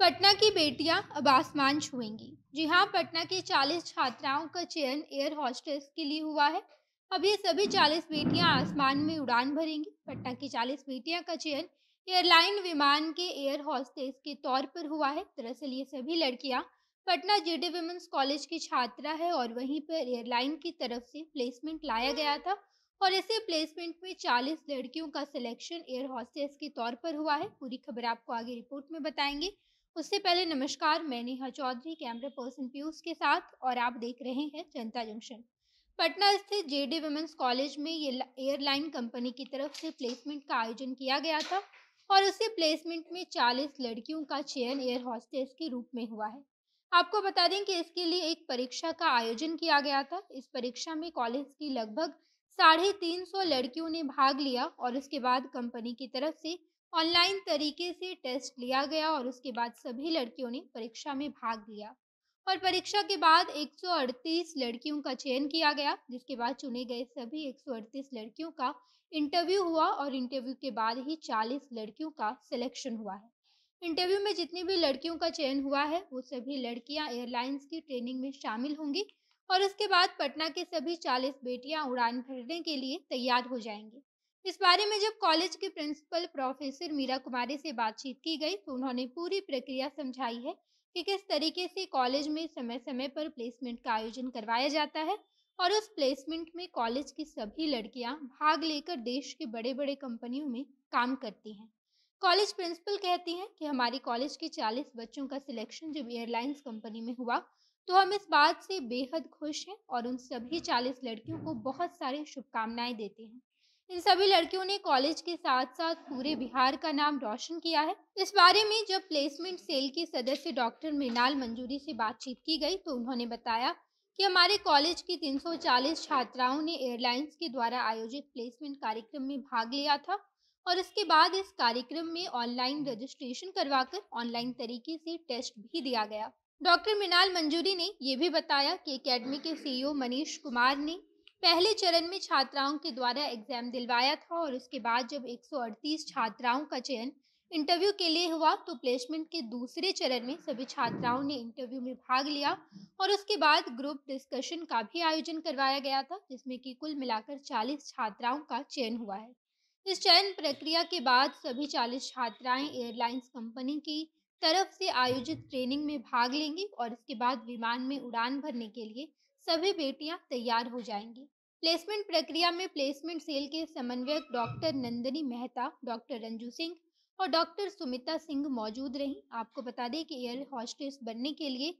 पटना की बेटियां अब आसमान छुएंगी जी हाँ पटना की 40 छात्राओं का चयन एयर हॉस्टेस के लिए हुआ है अब ये सभी 40 बेटियां आसमान में उड़ान भरेंगी पटना की 40 बेटियां का चयन एयरलाइन विमान के एयर हॉस्टेस के तौर पर हुआ है दरअसल ये सभी लड़कियां पटना जेडी वुमेंस कॉलेज की छात्रा है और वहीं पर एयरलाइन की तरफ से प्लेसमेंट लाया गया था और ऐसे प्लेसमेंट में 40 लड़कियों का सिलेक्शन एयर हॉस्टेस के तौर पर हुआ है पूरी खबर आपको आगे रिपोर्ट में बताएंगे उससे पहले नमस्कार मैं नेहा चौधरी कैमरा पर्सन पीयूष के साथ और आप देख रहे हैं जनता जंक्शन पटना स्थित जे डी वुमेंस कॉलेज में ये एयरलाइन कंपनी की तरफ से प्लेसमेंट का आयोजन किया गया था और उसी प्लेसमेंट में 40 लड़कियों का चयन एयर हॉस्टेस के रूप में हुआ है आपको बता दें कि इसके लिए एक परीक्षा का आयोजन किया गया था इस परीक्षा में कॉलेज की लगभग साढ़े तीन सौ लड़कियों ने भाग लिया और उसके बाद कंपनी की तरफ से ऑनलाइन तरीके से टेस्ट लिया गया और उसके बाद सभी लड़कियों ने परीक्षा में भाग लिया और परीक्षा के बाद 138 लड़कियों का चयन किया गया जिसके बाद चुने गए सभी 138 लड़कियों का इंटरव्यू हुआ और इंटरव्यू के बाद ही 40 लड़कियों का सिलेक्शन हुआ है इंटरव्यू में जितनी भी लड़कियों का चयन हुआ है वो सभी लड़कियां एयरलाइंस की ट्रेनिंग में शामिल होंगी और उसके बाद पटना के सभी 40 बेटियां उड़ान भरने के लिए तैयार हो जाएंगी इस बारे में जब कॉलेज के प्रिंसिपल प्रोफेसर मीरा कुमारी से बातचीत की गई तो उन्होंने पूरी प्रक्रिया समझाई है कि किस तरीके से कॉलेज में समय समय पर प्लेसमेंट का आयोजन करवाया जाता है और उस प्लेसमेंट में कॉलेज की सभी लड़कियां भाग लेकर देश के बड़े बड़े कंपनियों में काम करती हैं कॉलेज प्रिंसिपल कहती हैं कि हमारे कॉलेज के 40 बच्चों का सिलेक्शन जब एयरलाइंस कंपनी में हुआ तो हम इस बात से बेहद खुश हैं और उन सभी 40 लड़कियों को बहुत सारी शुभकामनाएं देते हैं इन सभी लड़कियों ने कॉलेज के साथ साथ पूरे बिहार का नाम रोशन किया है इस बारे में जब प्लेसमेंट सेल के सदस्य डॉक्टर मृणाल मंजूरी से बातचीत की गई तो उन्होंने बताया कि हमारे कॉलेज की 340 छात्राओं ने एयरलाइंस के द्वारा आयोजित प्लेसमेंट कार्यक्रम में भाग लिया था और इसके बाद इस कार्यक्रम में ऑनलाइन रजिस्ट्रेशन करवाकर ऑनलाइन तरीके से टेस्ट भी दिया गया डॉक्टर मृणाल मंजूरी ने यह भी बताया कि एकेडमी के सीईओ मनीष कुमार ने पहले चरण में छात्राओं के द्वारा एग्जाम दिलवाया था और उसके बाद जब 138 छात्राओं का चयन इंटरव्यू के लिए हुआ तो प्लेसमेंट के दूसरे चरण में सभी छात्राओं ने इंटरव्यू में भाग लिया और उसके बाद ग्रुप डिस्कशन का भी आयोजन करवाया गया था जिसमें कि कुल मिलाकर 40 छात्राओं का चयन हुआ है इस चयन प्रक्रिया के बाद सभी 40 छात्राएं एयरलाइंस कंपनी की तरफ से आयोजित ट्रेनिंग में भाग लेंगी और इसके बाद विमान में उड़ान भरने के लिए सभी बेटियां तैयार हो जाएंगी प्लेसमेंट प्रक्रिया में प्लेसमेंट सेल के समन्वयक डॉक्टर नंदनी मेहता डॉक्टर रंजू सिंह और डॉक्टर सुमिता सिंह मौजूद रहीं आपको बता दें कि एयर हॉस्टेस बनने के लिए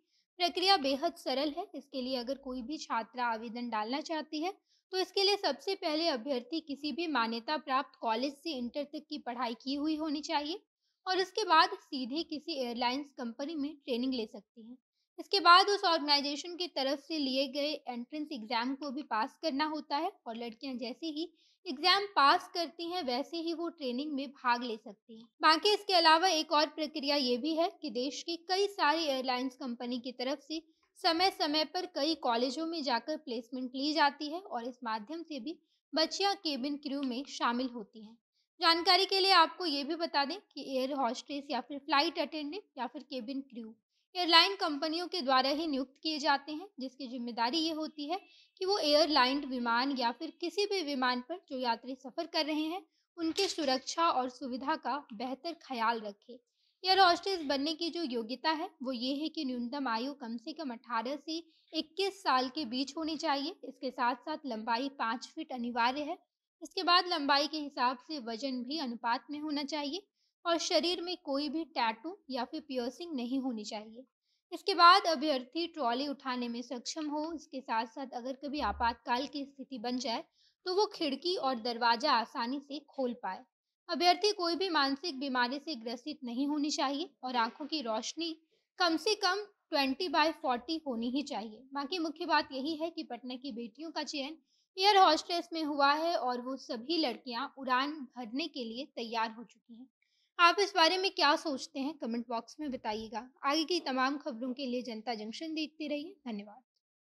प्रक्रिया बेहद सरल है इसके लिए अगर कोई भी छात्रा आवेदन डालना चाहती है तो इसके लिए सबसे पहले अभ्यर्थी किसी भी मान्यता प्राप्त कॉलेज से इंटर तक की पढ़ाई की हुई होनी चाहिए और इसके बाद सीधे किसी एयरलाइंस कंपनी में ट्रेनिंग ले सकती हैं इसके बाद उस ऑर्गेनाइजेशन की तरफ से लिए गए एंट्रेंस एग्ज़ाम को भी पास करना होता है और लड़कियां जैसे ही एग्ज़ाम पास करती हैं वैसे ही वो ट्रेनिंग में भाग ले सकती हैं बाकी इसके अलावा एक और प्रक्रिया ये भी है कि देश की कई सारी एयरलाइंस कंपनी की तरफ से समय समय पर कई कॉलेजों में जाकर प्लेसमेंट ली जाती है और इस माध्यम से भी बच्चियाँ केबिन क्रू में शामिल होती हैं जानकारी के लिए आपको ये भी बता दें कि एयर हॉस्टेस या फिर फ्लाइट अटेंडेंट या फिर केबिन क्रू एयरलाइन कंपनियों के द्वारा ही नियुक्त किए जाते हैं जिसकी जिम्मेदारी ये होती है कि वो एयरलाइन विमान या फिर किसी भी विमान पर जो यात्री सफ़र कर रहे हैं उनके सुरक्षा और सुविधा का बेहतर ख्याल रखे एयर हॉस्टेस बनने की जो योग्यता है वो ये है कि न्यूनतम आयु कम से कम 18 से 21 साल के बीच होनी चाहिए इसके साथ साथ लंबाई पाँच फीट अनिवार्य है इसके बाद लंबाई के हिसाब से वजन भी अनुपात में होना चाहिए और शरीर में कोई भी टैटू या फिर पियर्सिंग नहीं होनी चाहिए इसके बाद अभ्यर्थी ट्रॉली उठाने में सक्षम हो इसके साथ साथ अगर कभी आपातकाल की स्थिति बन जाए तो वो खिड़की और दरवाजा आसानी से खोल पाए अभ्यर्थी कोई भी मानसिक बीमारी से ग्रसित नहीं होनी चाहिए और आंखों की रोशनी कम से कम ट्वेंटी बाय फोर्टी होनी ही चाहिए बाकी मुख्य बात यही है कि पटना की बेटियों का चयन एयर हॉस्टेस में हुआ है और वो सभी लड़कियां उड़ान भरने के लिए तैयार हो चुकी हैं आप इस बारे में क्या सोचते हैं कमेंट बॉक्स में बताइएगा आगे की तमाम खबरों के लिए जनता जंक्शन देखते रहिए धन्यवाद